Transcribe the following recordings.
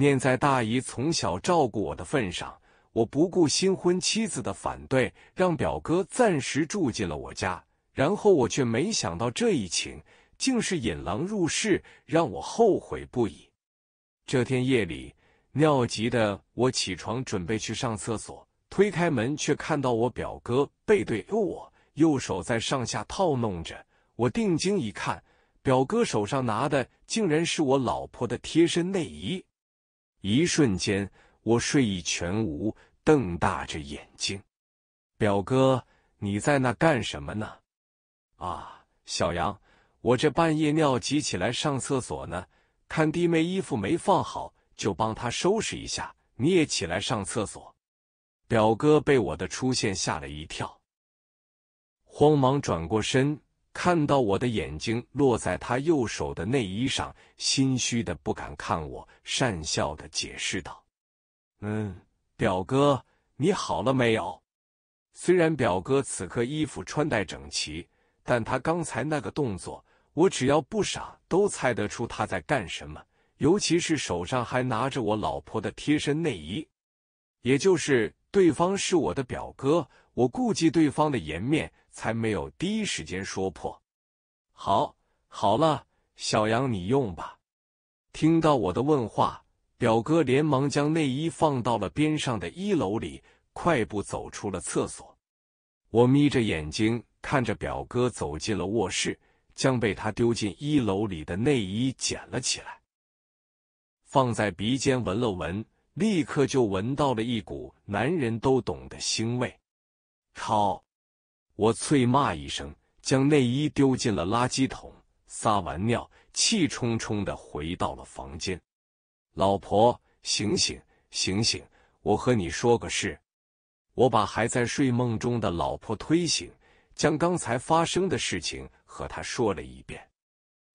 念在大姨从小照顾我的份上，我不顾新婚妻子的反对，让表哥暂时住进了我家。然后我却没想到这一情，竟是引狼入室，让我后悔不已。这天夜里，尿急的我起床准备去上厕所，推开门却看到我表哥背对着我，右手在上下套弄着我。定睛一看，表哥手上拿的竟然是我老婆的贴身内衣。一瞬间，我睡意全无，瞪大着眼睛。表哥，你在那干什么呢？啊，小杨，我这半夜尿急起来上厕所呢，看弟妹衣服没放好，就帮她收拾一下。你也起来上厕所。表哥被我的出现吓了一跳，慌忙转过身。看到我的眼睛落在他右手的内衣上，心虚的不敢看我，讪笑的解释道：“嗯，表哥，你好了没有？”虽然表哥此刻衣服穿戴整齐，但他刚才那个动作，我只要不傻都猜得出他在干什么。尤其是手上还拿着我老婆的贴身内衣，也就是对方是我的表哥，我顾忌对方的颜面。才没有第一时间说破。好，好了，小杨，你用吧。听到我的问话，表哥连忙将内衣放到了边上的一楼里，快步走出了厕所。我眯着眼睛看着表哥走进了卧室，将被他丢进一楼里的内衣捡了起来，放在鼻尖闻了闻，立刻就闻到了一股男人都懂的腥味。靠！我啐骂一声，将内衣丢进了垃圾桶，撒完尿，气冲冲的回到了房间。老婆，醒醒，醒醒！我和你说个事。我把还在睡梦中的老婆推醒，将刚才发生的事情和她说了一遍。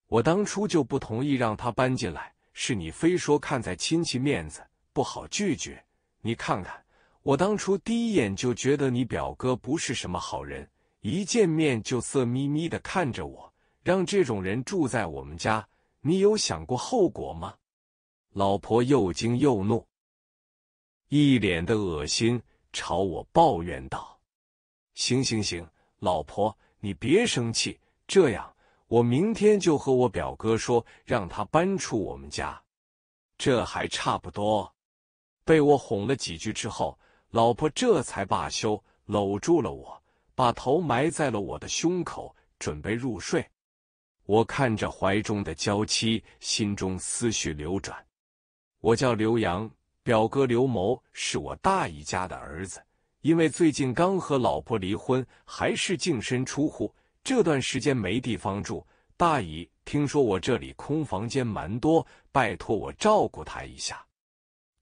我当初就不同意让她搬进来，是你非说看在亲戚面子不好拒绝。你看看，我当初第一眼就觉得你表哥不是什么好人。一见面就色眯眯的看着我，让这种人住在我们家，你有想过后果吗？老婆又惊又怒，一脸的恶心，朝我抱怨道：“行行行，老婆你别生气，这样我明天就和我表哥说，让他搬出我们家，这还差不多。”被我哄了几句之后，老婆这才罢休，搂住了我。把头埋在了我的胸口，准备入睡。我看着怀中的娇妻，心中思绪流转。我叫刘洋，表哥刘谋是我大姨家的儿子。因为最近刚和老婆离婚，还是净身出户，这段时间没地方住。大姨听说我这里空房间蛮多，拜托我照顾他一下。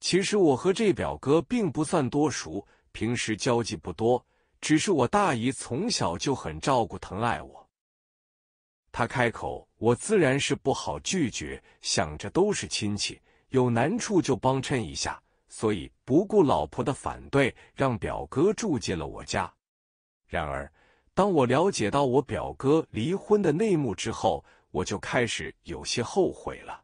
其实我和这表哥并不算多熟，平时交际不多。只是我大姨从小就很照顾疼爱我，她开口，我自然是不好拒绝，想着都是亲戚，有难处就帮衬一下，所以不顾老婆的反对，让表哥住进了我家。然而，当我了解到我表哥离婚的内幕之后，我就开始有些后悔了。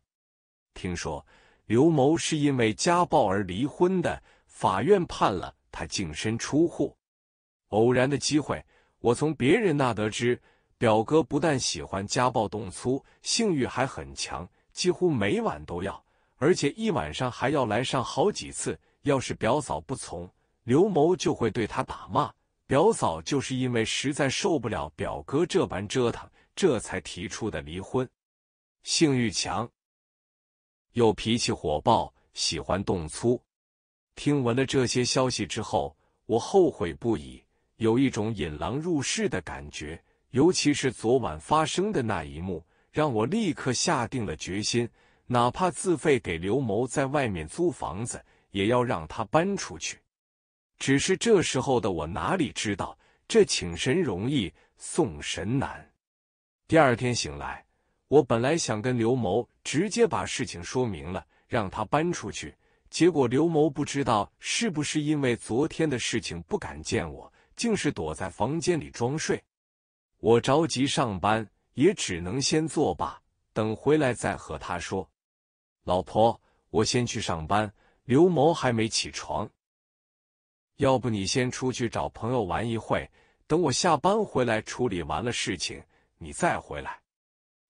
听说刘某是因为家暴而离婚的，法院判了他净身出户。偶然的机会，我从别人那得知，表哥不但喜欢家暴动粗，性欲还很强，几乎每晚都要，而且一晚上还要来上好几次。要是表嫂不从，刘某就会对他打骂。表嫂就是因为实在受不了表哥这般折腾，这才提出的离婚。性欲强，又脾气火爆，喜欢动粗。听闻了这些消息之后，我后悔不已。有一种引狼入室的感觉，尤其是昨晚发生的那一幕，让我立刻下定了决心，哪怕自费给刘某在外面租房子，也要让他搬出去。只是这时候的我哪里知道，这请神容易送神难。第二天醒来，我本来想跟刘某直接把事情说明了，让他搬出去，结果刘某不知道是不是因为昨天的事情不敢见我。竟是躲在房间里装睡，我着急上班，也只能先作罢，等回来再和他说。老婆，我先去上班，刘某还没起床，要不你先出去找朋友玩一会等我下班回来处理完了事情，你再回来。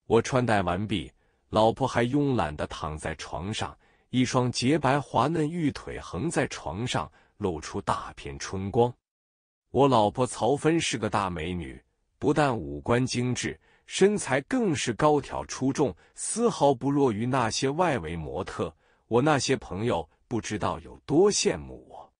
我穿戴完毕，老婆还慵懒的躺在床上，一双洁白滑嫩玉腿横在床上，露出大片春光。我老婆曹芬是个大美女，不但五官精致，身材更是高挑出众，丝毫不弱于那些外围模特。我那些朋友不知道有多羡慕我。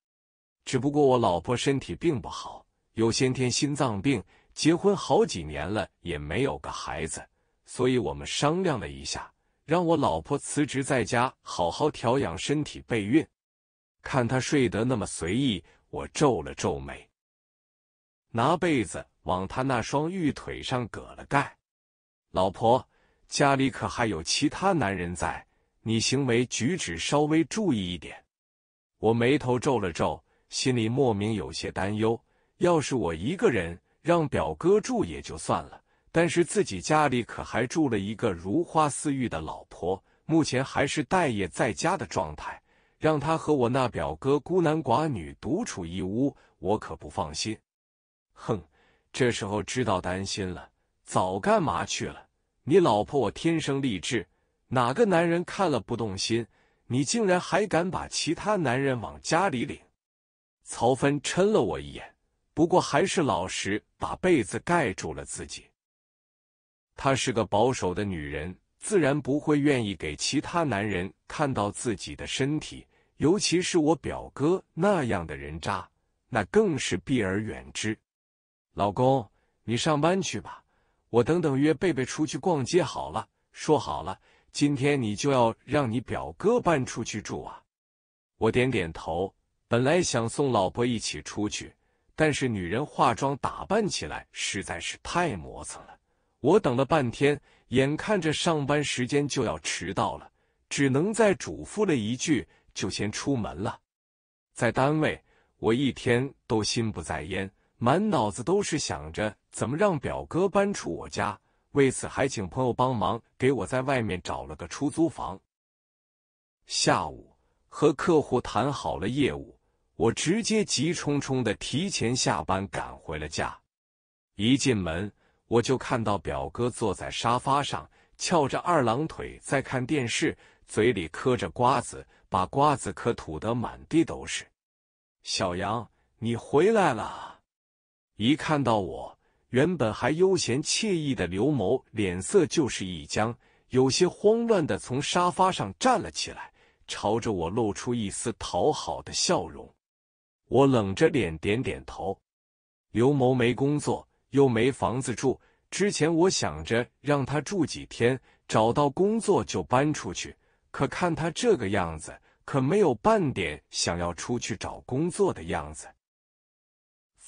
只不过我老婆身体并不好，有先天心脏病，结婚好几年了也没有个孩子，所以我们商量了一下，让我老婆辞职在家好好调养身体备孕。看她睡得那么随意，我皱了皱眉。拿被子往他那双玉腿上搁了盖。老婆，家里可还有其他男人在，你行为举止稍微注意一点。我眉头皱了皱，心里莫名有些担忧。要是我一个人让表哥住也就算了，但是自己家里可还住了一个如花似玉的老婆，目前还是待业在家的状态，让他和我那表哥孤男寡女独处一屋，我可不放心。哼，这时候知道担心了，早干嘛去了？你老婆我天生丽质，哪个男人看了不动心？你竟然还敢把其他男人往家里领？曹芬嗔了我一眼，不过还是老实把被子盖住了自己。她是个保守的女人，自然不会愿意给其他男人看到自己的身体，尤其是我表哥那样的人渣，那更是避而远之。老公，你上班去吧，我等等约贝贝出去逛街好了。说好了，今天你就要让你表哥搬出去住啊！我点点头，本来想送老婆一起出去，但是女人化妆打扮起来实在是太磨蹭了。我等了半天，眼看着上班时间就要迟到了，只能再嘱咐了一句，就先出门了。在单位，我一天都心不在焉。满脑子都是想着怎么让表哥搬出我家，为此还请朋友帮忙给我在外面找了个出租房。下午和客户谈好了业务，我直接急冲冲的提前下班赶回了家。一进门，我就看到表哥坐在沙发上，翘着二郎腿在看电视，嘴里嗑着瓜子，把瓜子壳吐得满地都是。小杨，你回来了。一看到我，原本还悠闲惬意的刘某脸色就是一僵，有些慌乱的从沙发上站了起来，朝着我露出一丝讨好的笑容。我冷着脸点点头。刘某没工作，又没房子住。之前我想着让他住几天，找到工作就搬出去。可看他这个样子，可没有半点想要出去找工作的样子。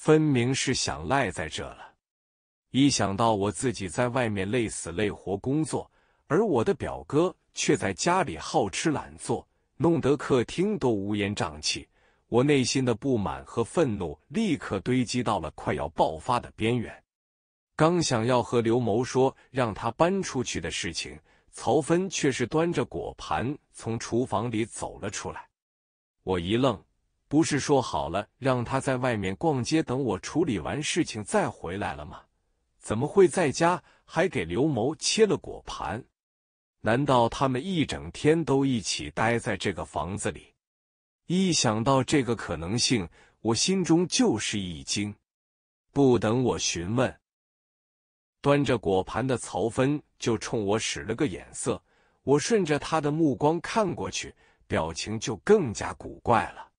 分明是想赖在这了。一想到我自己在外面累死累活工作，而我的表哥却在家里好吃懒做，弄得客厅都乌烟瘴气，我内心的不满和愤怒立刻堆积到了快要爆发的边缘。刚想要和刘谋说让他搬出去的事情，曹芬却是端着果盘从厨房里走了出来。我一愣。不是说好了让他在外面逛街，等我处理完事情再回来了吗？怎么会在家还给刘谋切了果盘？难道他们一整天都一起待在这个房子里？一想到这个可能性，我心中就是一惊。不等我询问，端着果盘的曹芬就冲我使了个眼色，我顺着他的目光看过去，表情就更加古怪了。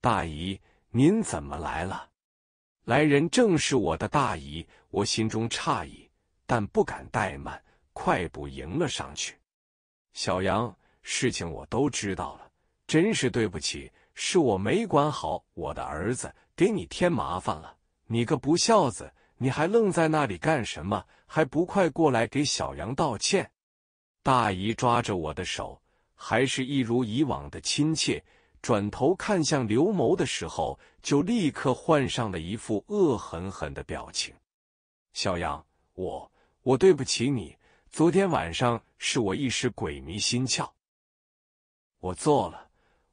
大姨，您怎么来了？来人正是我的大姨，我心中诧异，但不敢怠慢，快步迎了上去。小杨，事情我都知道了，真是对不起，是我没管好我的儿子，给你添麻烦了。你个不孝子，你还愣在那里干什么？还不快过来给小杨道歉！大姨抓着我的手，还是一如以往的亲切。转头看向刘谋的时候，就立刻换上了一副恶狠狠的表情。小杨，我，我对不起你，昨天晚上是我一时鬼迷心窍，我做了，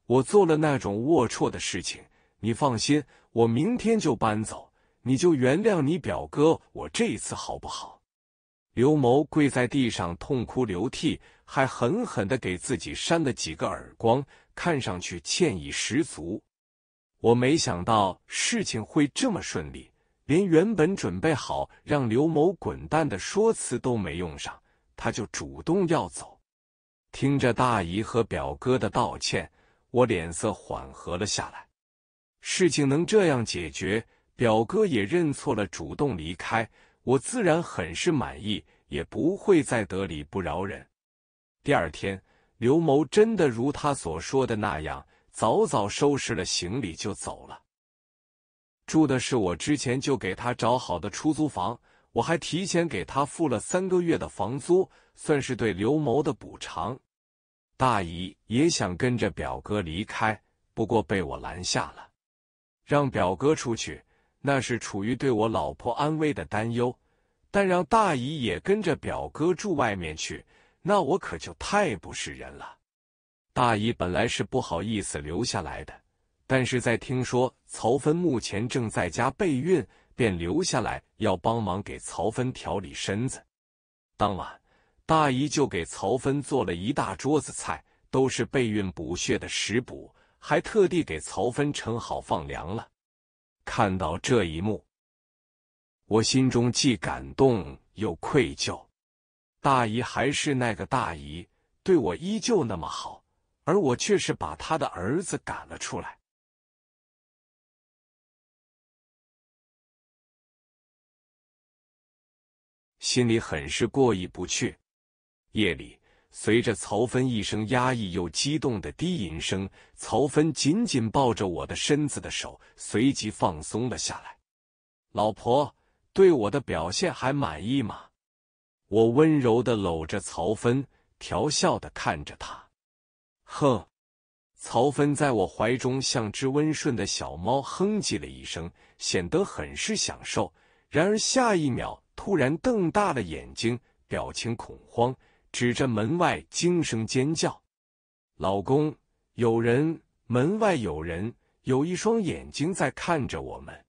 我做了那种龌龊的事情。你放心，我明天就搬走，你就原谅你表哥我这一次好不好？刘某跪在地上痛哭流涕，还狠狠的给自己扇了几个耳光，看上去歉意十足。我没想到事情会这么顺利，连原本准备好让刘某滚蛋的说辞都没用上，他就主动要走。听着大姨和表哥的道歉，我脸色缓和了下来。事情能这样解决，表哥也认错了，主动离开。我自然很是满意，也不会再得理不饶人。第二天，刘某真的如他所说的那样，早早收拾了行李就走了。住的是我之前就给他找好的出租房，我还提前给他付了三个月的房租，算是对刘某的补偿。大姨也想跟着表哥离开，不过被我拦下了，让表哥出去。那是处于对我老婆安危的担忧，但让大姨也跟着表哥住外面去，那我可就太不是人了。大姨本来是不好意思留下来的，但是在听说曹芬目前正在家备孕，便留下来要帮忙给曹芬调理身子。当晚，大姨就给曹芬做了一大桌子菜，都是备孕补血的食补，还特地给曹芬盛好放凉了。看到这一幕，我心中既感动又愧疚。大姨还是那个大姨，对我依旧那么好，而我却是把她的儿子赶了出来，心里很是过意不去。夜里。随着曹芬一声压抑又激动的低吟声，曹芬紧紧抱着我的身子的手随即放松了下来。老婆，对我的表现还满意吗？我温柔的搂着曹芬，调笑的看着他。哼！曹芬在我怀中像只温顺的小猫，哼唧了一声，显得很是享受。然而下一秒，突然瞪大了眼睛，表情恐慌。指着门外惊声尖叫：“老公，有人！门外有人！有一双眼睛在看着我们！”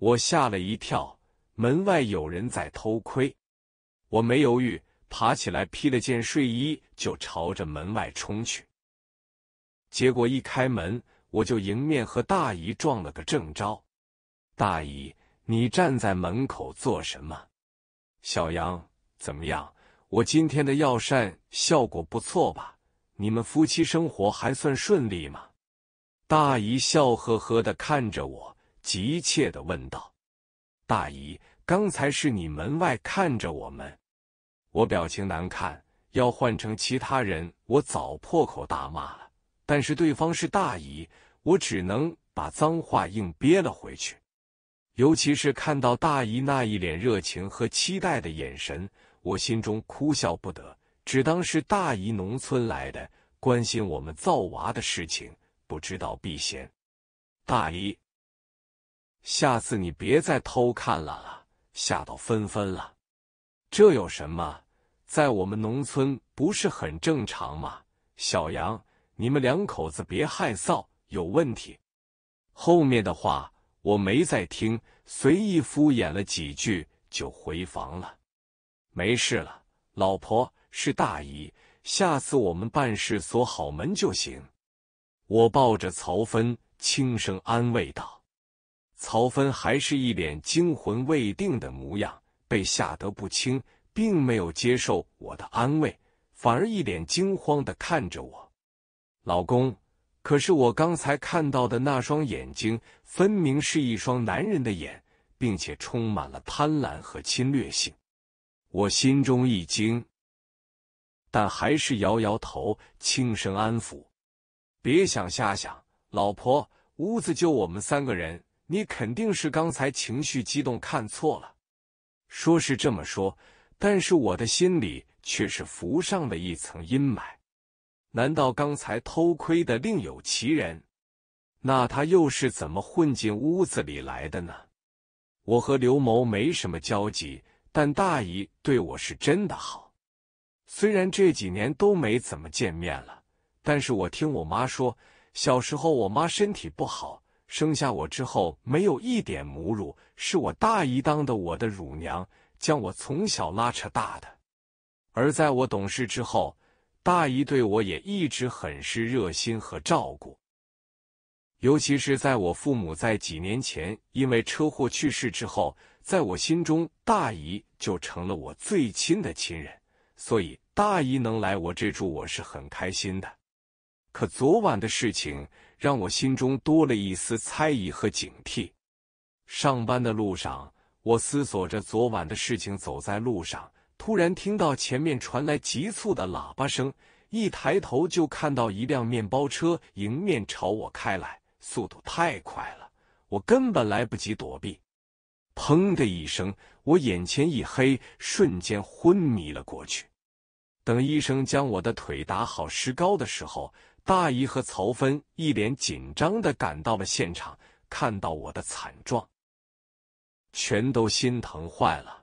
我吓了一跳，门外有人在偷窥。我没犹豫，爬起来披了件睡衣就朝着门外冲去。结果一开门，我就迎面和大姨撞了个正着。大姨，你站在门口做什么？小杨，怎么样？我今天的药膳效果不错吧？你们夫妻生活还算顺利吗？大姨笑呵呵的看着我，急切的问道：“大姨，刚才是你门外看着我们？”我表情难看，要换成其他人，我早破口大骂了。但是对方是大姨，我只能把脏话硬憋了回去。尤其是看到大姨那一脸热情和期待的眼神。我心中哭笑不得，只当是大姨农村来的，关心我们造娃的事情，不知道避嫌。大姨，下次你别再偷看了，吓到纷纷了。这有什么，在我们农村不是很正常吗？小杨，你们两口子别害臊。有问题？后面的话我没再听，随意敷衍了几句就回房了。没事了，老婆是大姨。下次我们办事锁好门就行。我抱着曹芬，轻声安慰道：“曹芬还是一脸惊魂未定的模样，被吓得不轻，并没有接受我的安慰，反而一脸惊慌的看着我。老公，可是我刚才看到的那双眼睛，分明是一双男人的眼，并且充满了贪婪和侵略性。”我心中一惊，但还是摇摇头，轻声安抚：“别想瞎想，老婆，屋子就我们三个人，你肯定是刚才情绪激动看错了。”说是这么说，但是我的心里却是浮上了一层阴霾。难道刚才偷窥的另有其人？那他又是怎么混进屋子里来的呢？我和刘某没什么交集。但大姨对我是真的好，虽然这几年都没怎么见面了，但是我听我妈说，小时候我妈身体不好，生下我之后没有一点母乳，是我大姨当的我的乳娘，将我从小拉扯大的。而在我懂事之后，大姨对我也一直很是热心和照顾，尤其是在我父母在几年前因为车祸去世之后。在我心中，大姨就成了我最亲的亲人，所以大姨能来我这住，我是很开心的。可昨晚的事情让我心中多了一丝猜疑和警惕。上班的路上，我思索着昨晚的事情，走在路上，突然听到前面传来急促的喇叭声，一抬头就看到一辆面包车迎面朝我开来，速度太快了，我根本来不及躲避。砰的一声，我眼前一黑，瞬间昏迷了过去。等医生将我的腿打好石膏的时候，大姨和曹芬一脸紧张的赶到了现场，看到我的惨状，全都心疼坏了。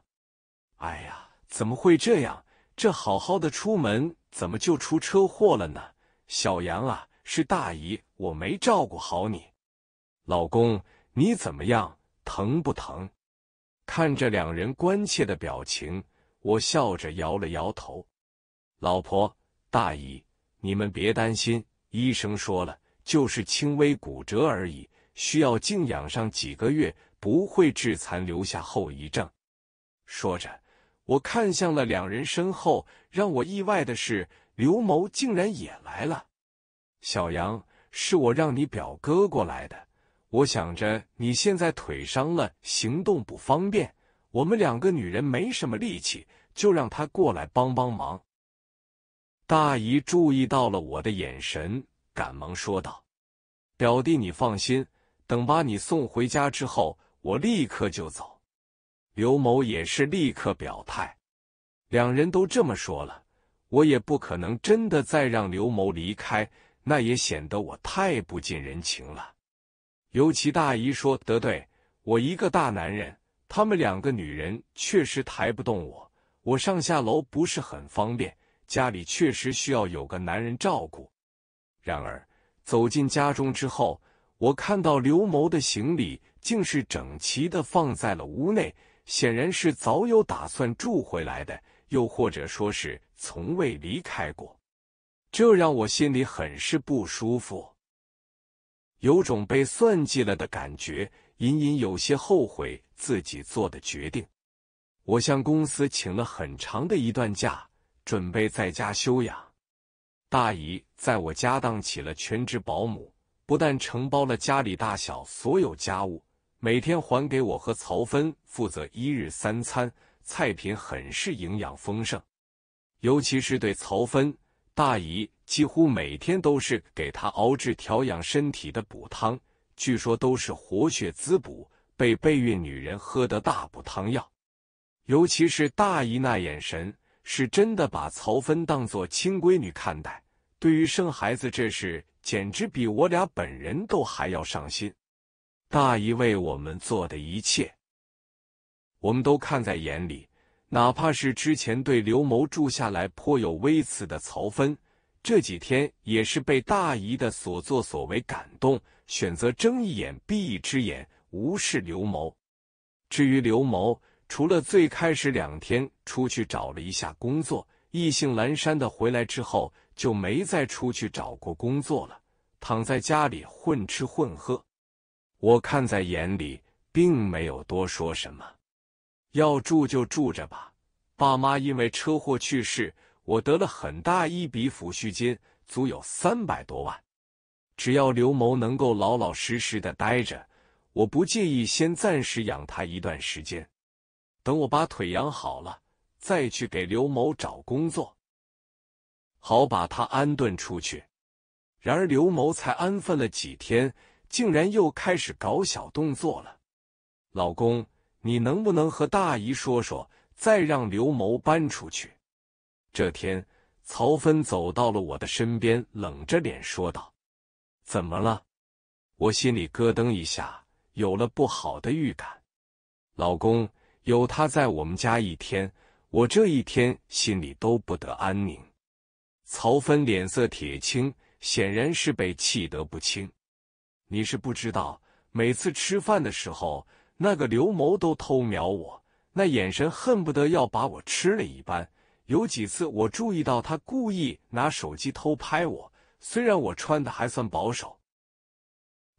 哎呀，怎么会这样？这好好的出门，怎么就出车祸了呢？小杨啊，是大姨我没照顾好你。老公，你怎么样？疼不疼？看着两人关切的表情，我笑着摇了摇头：“老婆，大姨，你们别担心，医生说了，就是轻微骨折而已，需要静养上几个月，不会致残，留下后遗症。”说着，我看向了两人身后，让我意外的是，刘某竟然也来了。小杨，是我让你表哥过来的。我想着你现在腿伤了，行动不方便，我们两个女人没什么力气，就让她过来帮帮忙。大姨注意到了我的眼神，赶忙说道：“表弟，你放心，等把你送回家之后，我立刻就走。”刘某也是立刻表态，两人都这么说了，我也不可能真的再让刘某离开，那也显得我太不近人情了。尤其大姨说得对，我一个大男人，他们两个女人确实抬不动我，我上下楼不是很方便，家里确实需要有个男人照顾。然而走进家中之后，我看到刘某的行李竟是整齐的放在了屋内，显然是早有打算住回来的，又或者说是从未离开过，这让我心里很是不舒服。有种被算计了的感觉，隐隐有些后悔自己做的决定。我向公司请了很长的一段假，准备在家休养。大姨在我家当起了全职保姆，不但承包了家里大小所有家务，每天还给我和曹芬负责一日三餐，菜品很是营养丰盛，尤其是对曹芬。大姨几乎每天都是给她熬制调养身体的补汤，据说都是活血滋补，被备孕女人喝的大补汤药。尤其是大姨那眼神，是真的把曹芬当做亲闺女看待，对于生孩子这事，简直比我俩本人都还要上心。大姨为我们做的一切，我们都看在眼里。哪怕是之前对刘谋住下来颇有微词的曹芬，这几天也是被大姨的所作所为感动，选择睁一眼闭一只眼，无视刘谋。至于刘谋，除了最开始两天出去找了一下工作，意兴阑珊的回来之后，就没再出去找过工作了，躺在家里混吃混喝。我看在眼里，并没有多说什么。要住就住着吧。爸妈因为车祸去世，我得了很大一笔抚恤金，足有三百多万。只要刘某能够老老实实的待着，我不介意先暂时养他一段时间。等我把腿养好了，再去给刘某找工作，好把他安顿出去。然而刘某才安分了几天，竟然又开始搞小动作了，老公。你能不能和大姨说说，再让刘某搬出去？这天，曹芬走到了我的身边，冷着脸说道：“怎么了？”我心里咯噔一下，有了不好的预感。老公，有他在我们家一天，我这一天心里都不得安宁。曹芬脸色铁青，显然是被气得不轻。你是不知道，每次吃饭的时候。那个刘谋都偷瞄我，那眼神恨不得要把我吃了一般。有几次我注意到他故意拿手机偷拍我，虽然我穿的还算保守，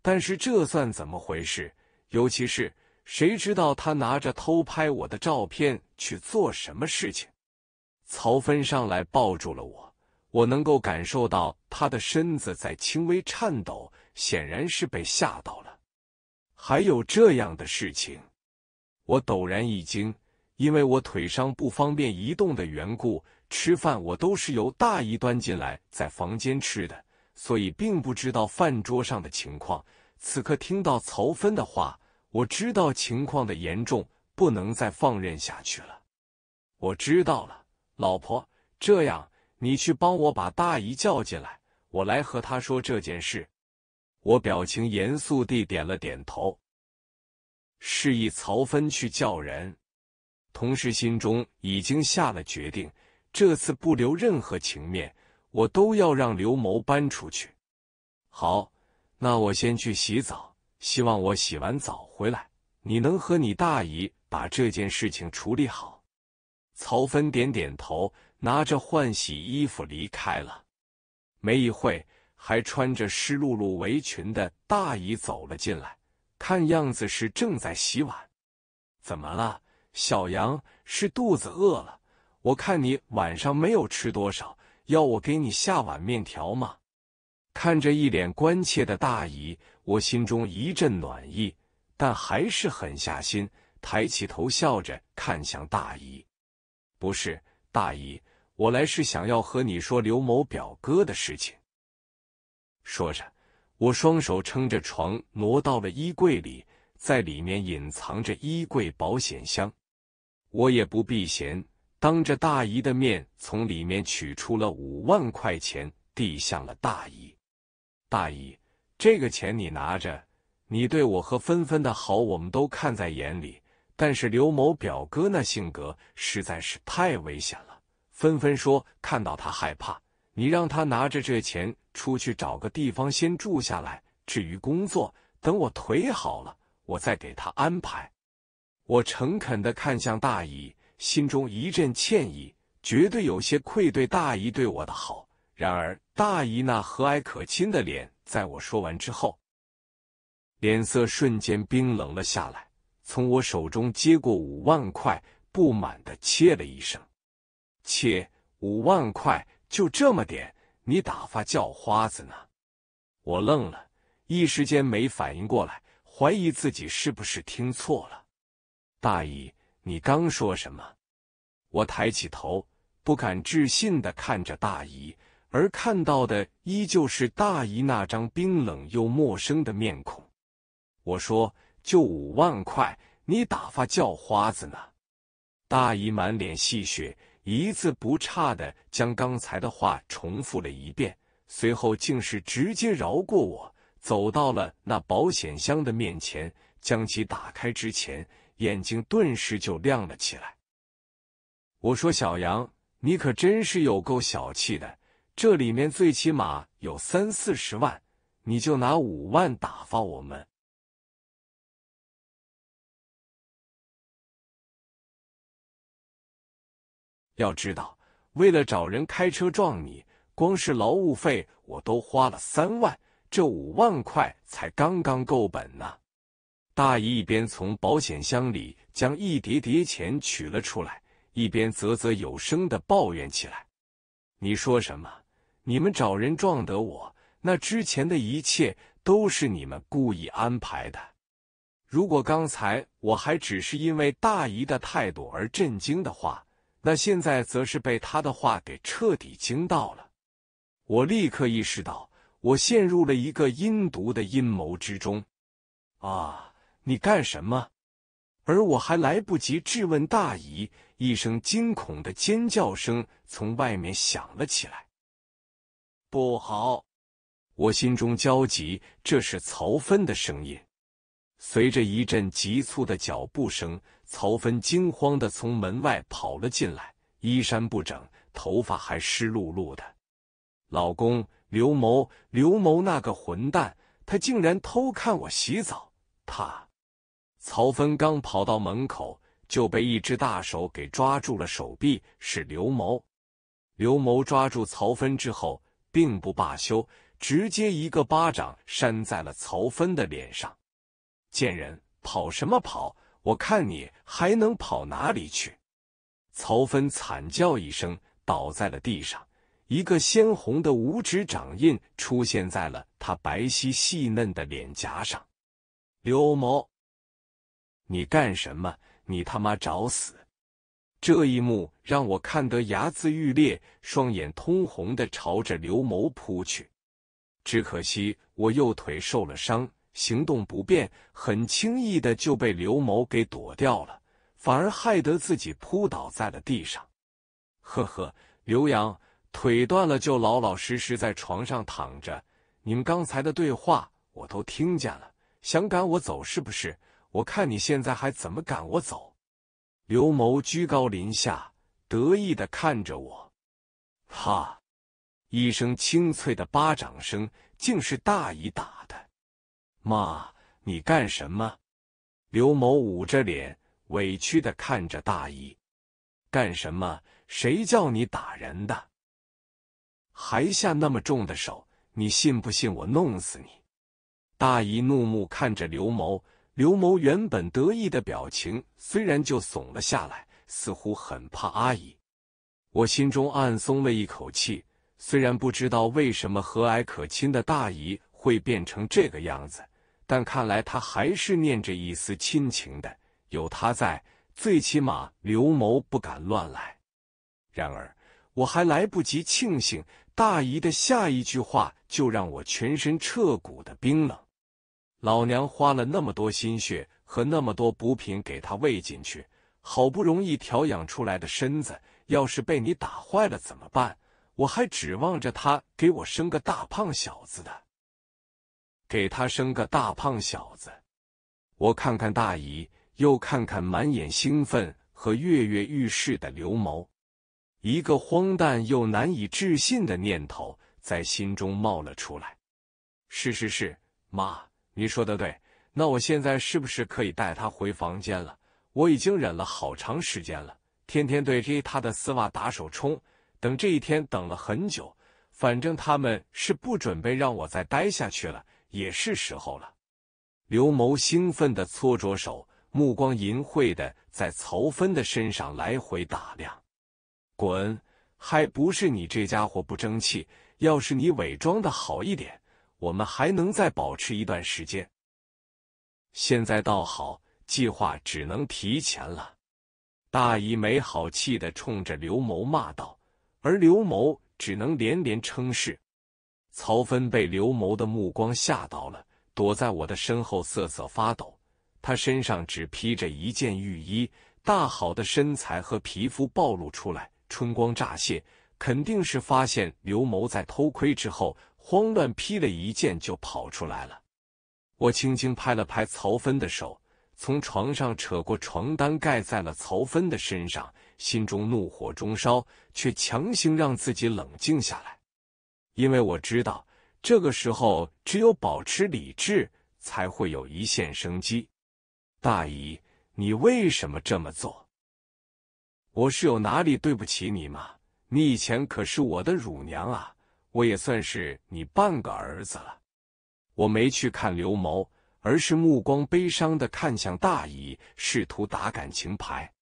但是这算怎么回事？尤其是谁知道他拿着偷拍我的照片去做什么事情？曹芬上来抱住了我，我能够感受到他的身子在轻微颤抖，显然是被吓到了。还有这样的事情，我陡然一惊，因为我腿伤不方便移动的缘故，吃饭我都是由大姨端进来，在房间吃的，所以并不知道饭桌上的情况。此刻听到曹芬的话，我知道情况的严重，不能再放任下去了。我知道了，老婆，这样你去帮我把大姨叫进来，我来和她说这件事。我表情严肃地点了点头，示意曹芬去叫人，同时心中已经下了决定：这次不留任何情面，我都要让刘谋搬出去。好，那我先去洗澡，希望我洗完澡回来，你能和你大姨把这件事情处理好。曹芬点点头，拿着换洗衣服离开了。没一会儿。还穿着湿漉漉围裙的大姨走了进来，看样子是正在洗碗。怎么了，小杨？是肚子饿了？我看你晚上没有吃多少，要我给你下碗面条吗？看着一脸关切的大姨，我心中一阵暖意，但还是狠下心，抬起头笑着看向大姨。不是，大姨，我来是想要和你说刘某表哥的事情。说着，我双手撑着床，挪到了衣柜里，在里面隐藏着衣柜保险箱。我也不避嫌，当着大姨的面，从里面取出了五万块钱，递向了大姨。大姨，这个钱你拿着，你对我和芬芬的好，我们都看在眼里。但是刘某表哥那性格实在是太危险了，芬芬说看到他害怕。你让他拿着这钱出去找个地方先住下来，至于工作，等我腿好了，我再给他安排。我诚恳的看向大姨，心中一阵歉意，绝对有些愧对大姨对我的好。然而，大姨那和蔼可亲的脸，在我说完之后，脸色瞬间冰冷了下来，从我手中接过五万块，不满的切了一声：“切，五万块。”就这么点，你打发叫花子呢？我愣了，一时间没反应过来，怀疑自己是不是听错了。大姨，你刚说什么？我抬起头，不敢置信的看着大姨，而看到的依旧是大姨那张冰冷又陌生的面孔。我说：“就五万块，你打发叫花子呢？”大姨满脸戏谑。一字不差的将刚才的话重复了一遍，随后竟是直接饶过我，走到了那保险箱的面前，将其打开之前，眼睛顿时就亮了起来。我说：“小杨，你可真是有够小气的，这里面最起码有三四十万，你就拿五万打发我们。”要知道，为了找人开车撞你，光是劳务费我都花了三万，这五万块才刚刚够本呢。大姨一边从保险箱里将一叠叠钱取了出来，一边啧啧有声的抱怨起来：“你说什么？你们找人撞得我，那之前的一切都是你们故意安排的。如果刚才我还只是因为大姨的态度而震惊的话。”那现在则是被他的话给彻底惊到了，我立刻意识到我陷入了一个阴毒的阴谋之中。啊，你干什么？而我还来不及质问大姨，一声惊恐的尖叫声从外面响了起来。不好！我心中焦急，这是曹芬的声音。随着一阵急促的脚步声，曹芬惊慌的从门外跑了进来，衣衫不整，头发还湿漉漉的。老公，刘谋，刘谋那个混蛋，他竟然偷看我洗澡！他……曹芬刚跑到门口，就被一只大手给抓住了手臂，是刘谋。刘谋抓住曹芬之后，并不罢休，直接一个巴掌扇在了曹芬的脸上。贱人，跑什么跑？我看你还能跑哪里去！曹芬惨叫一声，倒在了地上，一个鲜红的五指掌印出现在了他白皙细嫩的脸颊上。刘谋，你干什么？你他妈找死！这一幕让我看得牙眦欲裂，双眼通红的朝着刘谋扑去，只可惜我右腿受了伤。行动不便，很轻易的就被刘某给躲掉了，反而害得自己扑倒在了地上。呵呵，刘洋，腿断了就老老实实在床上躺着。你们刚才的对话我都听见了，想赶我走是不是？我看你现在还怎么赶我走？刘某居高临下，得意的看着我。哈！一声清脆的巴掌声，竟是大姨打的。妈，你干什么？刘某捂着脸，委屈的看着大姨。干什么？谁叫你打人的？还下那么重的手？你信不信我弄死你？大姨怒目看着刘某，刘某原本得意的表情，虽然就怂了下来，似乎很怕阿姨。我心中暗松了一口气，虽然不知道为什么和蔼可亲的大姨会变成这个样子。但看来他还是念着一丝亲情的，有他在，最起码刘谋不敢乱来。然而，我还来不及庆幸，大姨的下一句话就让我全身彻骨的冰冷。老娘花了那么多心血和那么多补品给他喂进去，好不容易调养出来的身子，要是被你打坏了怎么办？我还指望着他给我生个大胖小子的。给他生个大胖小子！我看看大姨，又看看满眼兴奋和跃跃欲试的刘谋，一个荒诞又难以置信的念头在心中冒了出来。是是是，妈，你说的对。那我现在是不是可以带他回房间了？我已经忍了好长时间了，天天对着他的丝袜打手冲，等这一天等了很久。反正他们是不准备让我再待下去了。也是时候了，刘谋兴奋的搓着手，目光淫秽的在曹芬的身上来回打量。滚，还不是你这家伙不争气！要是你伪装的好一点，我们还能再保持一段时间。现在倒好，计划只能提前了。大姨没好气的冲着刘谋骂道，而刘谋只能连连称是。曹芬被刘谋的目光吓到了，躲在我的身后瑟瑟发抖。他身上只披着一件浴衣，大好的身材和皮肤暴露出来，春光乍泄。肯定是发现刘谋在偷窥之后，慌乱披了一件就跑出来了。我轻轻拍了拍曹芬的手，从床上扯过床单盖在了曹芬的身上，心中怒火中烧，却强行让自己冷静下来。因为我知道，这个时候只有保持理智，才会有一线生机。大姨，你为什么这么做？我是有哪里对不起你吗？你以前可是我的乳娘啊，我也算是你半个儿子了。我没去看刘谋，而是目光悲伤的看向大姨，试图打感情牌。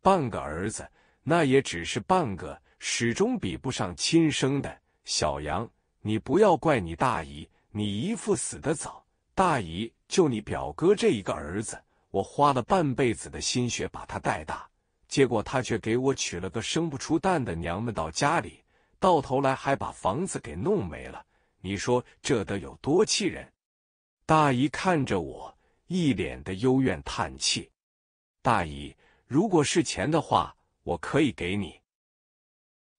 半个儿子，那也只是半个，始终比不上亲生的。小杨，你不要怪你大姨，你姨父死得早，大姨就你表哥这一个儿子，我花了半辈子的心血把他带大，结果他却给我娶了个生不出蛋的娘们到家里，到头来还把房子给弄没了，你说这得有多气人？大姨看着我，一脸的幽怨，叹气。大姨，如果是钱的话，我可以给你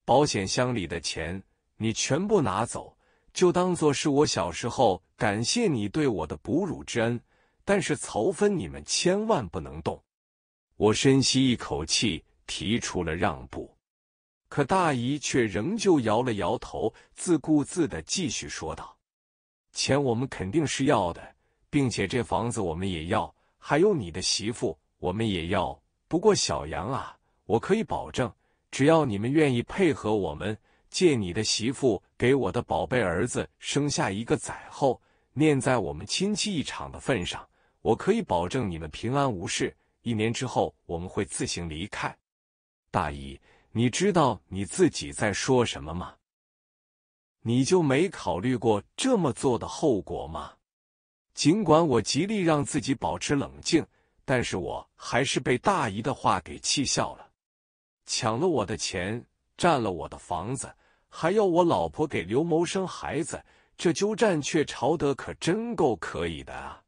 保险箱里的钱。你全部拿走，就当做是我小时候感谢你对我的哺乳之恩。但是曹芬，你们千万不能动。我深吸一口气，提出了让步，可大姨却仍旧摇了摇头，自顾自的继续说道：“钱我们肯定是要的，并且这房子我们也要，还有你的媳妇我们也要。不过小杨啊，我可以保证，只要你们愿意配合我们。”借你的媳妇给我的宝贝儿子生下一个崽后，念在我们亲戚一场的份上，我可以保证你们平安无事。一年之后，我们会自行离开。大姨，你知道你自己在说什么吗？你就没考虑过这么做的后果吗？尽管我极力让自己保持冷静，但是我还是被大姨的话给气笑了。抢了我的钱，占了我的房子。还要我老婆给刘谋生孩子，这鸠占鹊巢的可真够可以的啊！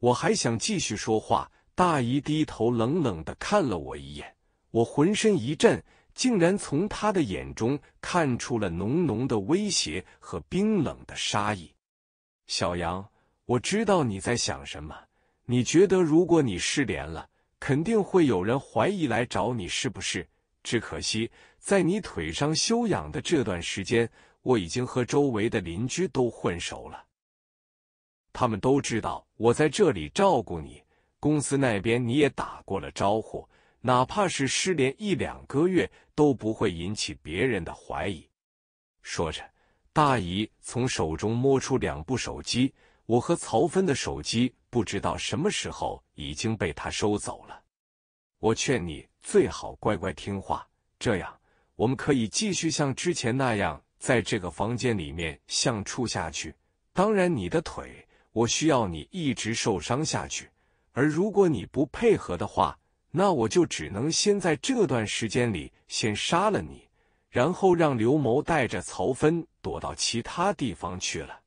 我还想继续说话，大姨低头冷冷的看了我一眼，我浑身一震，竟然从他的眼中看出了浓浓的威胁和冰冷的杀意。小杨，我知道你在想什么，你觉得如果你失联了，肯定会有人怀疑来找你，是不是？只可惜。在你腿伤休养的这段时间，我已经和周围的邻居都混熟了。他们都知道我在这里照顾你，公司那边你也打过了招呼，哪怕是失联一两个月，都不会引起别人的怀疑。说着，大姨从手中摸出两部手机，我和曹芬的手机不知道什么时候已经被他收走了。我劝你最好乖乖听话，这样。我们可以继续像之前那样，在这个房间里面相处下去。当然，你的腿，我需要你一直受伤下去。而如果你不配合的话，那我就只能先在这段时间里先杀了你，然后让刘谋带着曹芬躲到其他地方去了。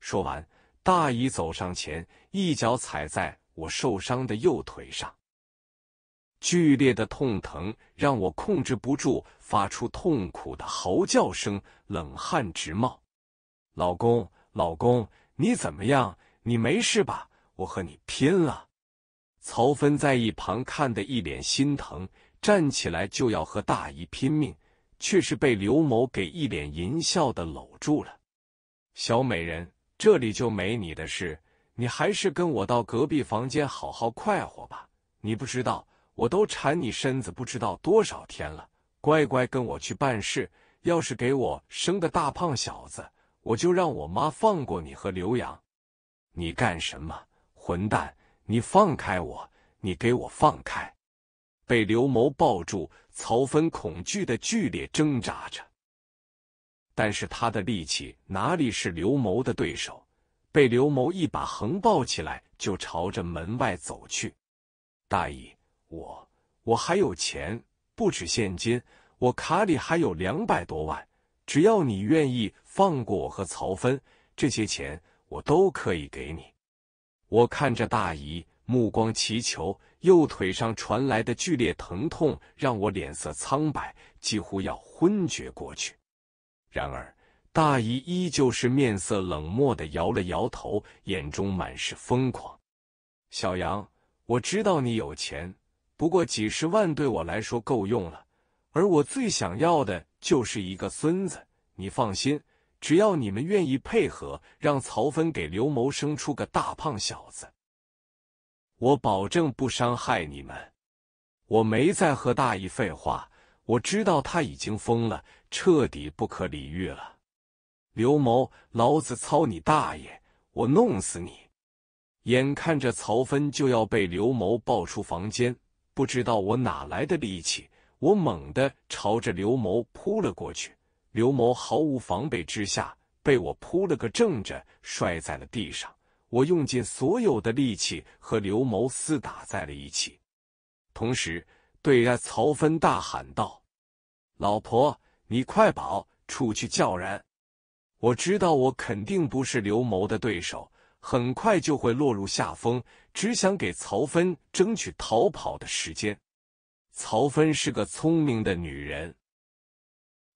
说完，大姨走上前，一脚踩在我受伤的右腿上。剧烈的痛疼让我控制不住，发出痛苦的嚎叫声，冷汗直冒。老公，老公，你怎么样？你没事吧？我和你拼了！曹芬在一旁看得一脸心疼，站起来就要和大姨拼命，却是被刘某给一脸淫笑的搂住了。小美人，这里就没你的事，你还是跟我到隔壁房间好好快活吧。你不知道。我都缠你身子不知道多少天了，乖乖跟我去办事。要是给我生个大胖小子，我就让我妈放过你和刘洋。你干什么，混蛋！你放开我！你给我放开！被刘谋抱住，曹芬恐惧的剧烈挣扎着，但是他的力气哪里是刘谋的对手？被刘谋一把横抱起来，就朝着门外走去。大爷。我我还有钱，不止现金，我卡里还有两百多万。只要你愿意放过我和曹芬，这些钱我都可以给你。我看着大姨，目光祈求，右腿上传来的剧烈疼痛让我脸色苍白，几乎要昏厥过去。然而，大姨依旧是面色冷漠的摇了摇头，眼中满是疯狂。小杨，我知道你有钱。不过几十万对我来说够用了，而我最想要的就是一个孙子。你放心，只要你们愿意配合，让曹芬给刘谋生出个大胖小子，我保证不伤害你们。我没再和大义废话，我知道他已经疯了，彻底不可理喻了。刘谋，老子操你大爷，我弄死你！眼看着曹芬就要被刘谋抱出房间。不知道我哪来的力气，我猛地朝着刘某扑了过去。刘某毫无防备之下，被我扑了个正着，摔在了地上。我用尽所有的力气和刘某厮打在了一起，同时对着曹芬大喊道：“老婆，你快跑，出去叫人！”我知道我肯定不是刘某的对手，很快就会落入下风。只想给曹芬争取逃跑的时间。曹芬是个聪明的女人，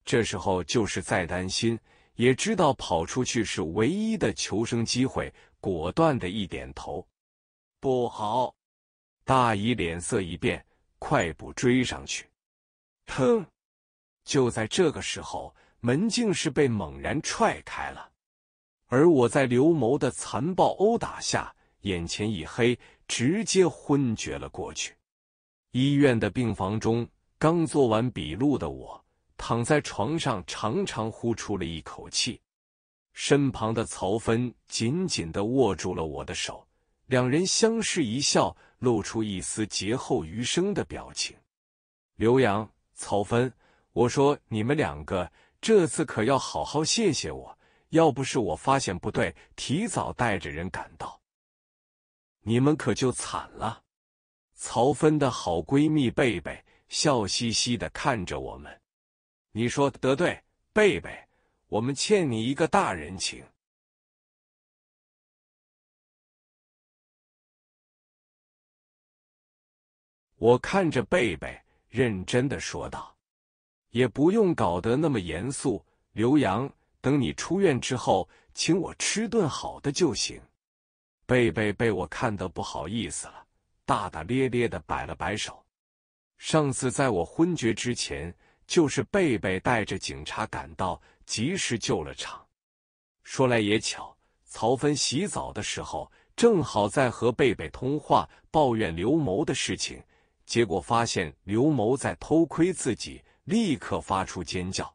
这时候就是再担心，也知道跑出去是唯一的求生机会，果断的一点头。不好！大姨脸色一变，快步追上去。哼！就在这个时候，门竟是被猛然踹开了，而我在刘谋的残暴殴打下。眼前一黑，直接昏厥了过去。医院的病房中，刚做完笔录的我躺在床上，长长呼出了一口气。身旁的曹芬紧紧的握住了我的手，两人相视一笑，露出一丝劫后余生的表情。刘洋，曹芬，我说你们两个这次可要好好谢谢我，要不是我发现不对，提早带着人赶到。你们可就惨了。曹芬的好闺蜜贝贝笑嘻嘻的看着我们，你说得对，贝贝，我们欠你一个大人情。我看着贝贝认真的说道：“也不用搞得那么严肃，刘洋，等你出院之后，请我吃顿好的就行。”贝贝被我看得不好意思了，大大咧咧的摆了摆手。上次在我昏厥之前，就是贝贝带着警察赶到，及时救了场。说来也巧，曹芬洗澡的时候正好在和贝贝通话，抱怨刘谋的事情，结果发现刘谋在偷窥自己，立刻发出尖叫。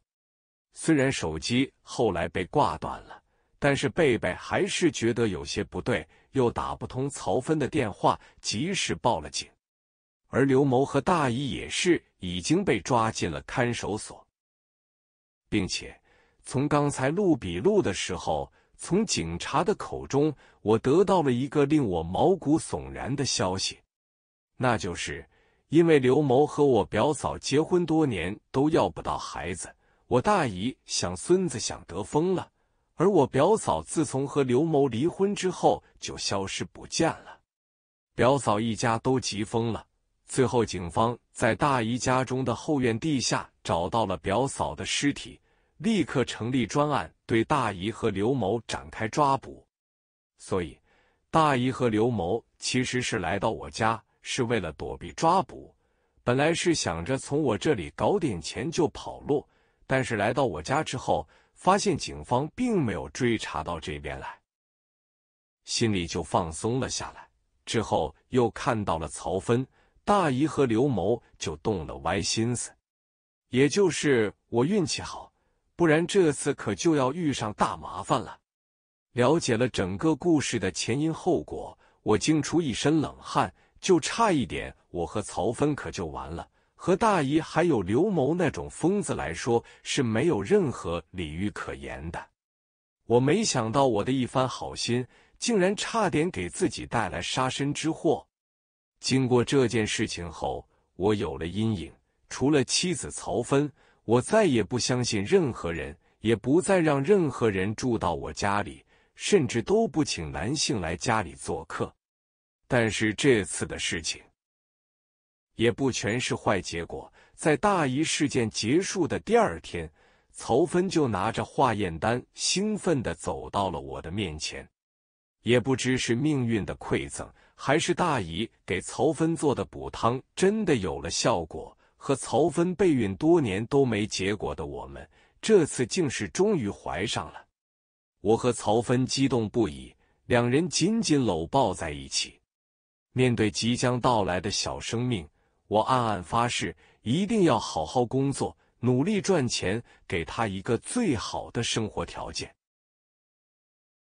虽然手机后来被挂断了，但是贝贝还是觉得有些不对。又打不通曹芬的电话，及时报了警。而刘某和大姨也是已经被抓进了看守所，并且从刚才录笔录的时候，从警察的口中，我得到了一个令我毛骨悚然的消息，那就是因为刘某和我表嫂结婚多年都要不到孩子，我大姨想孙子想得疯了。而我表嫂自从和刘某离婚之后就消失不见了，表嫂一家都急疯了。最后，警方在大姨家中的后院地下找到了表嫂的尸体，立刻成立专案，对大姨和刘某展开抓捕。所以，大姨和刘某其实是来到我家是为了躲避抓捕，本来是想着从我这里搞点钱就跑路，但是来到我家之后。发现警方并没有追查到这边来，心里就放松了下来。之后又看到了曹芬大姨和刘某，就动了歪心思。也就是我运气好，不然这次可就要遇上大麻烦了。了解了整个故事的前因后果，我惊出一身冷汗，就差一点，我和曹芬可就完了。和大姨还有刘谋那种疯子来说是没有任何礼遇可言的。我没想到我的一番好心，竟然差点给自己带来杀身之祸。经过这件事情后，我有了阴影，除了妻子曹芬，我再也不相信任何人，也不再让任何人住到我家里，甚至都不请男性来家里做客。但是这次的事情。也不全是坏结果。在大姨事件结束的第二天，曹芬就拿着化验单，兴奋的走到了我的面前。也不知是命运的馈赠，还是大姨给曹芬做的补汤真的有了效果，和曹芬备孕多年都没结果的我们，这次竟是终于怀上了。我和曹芬激动不已，两人紧紧搂抱在一起。面对即将到来的小生命。我暗暗发誓，一定要好好工作，努力赚钱，给他一个最好的生活条件。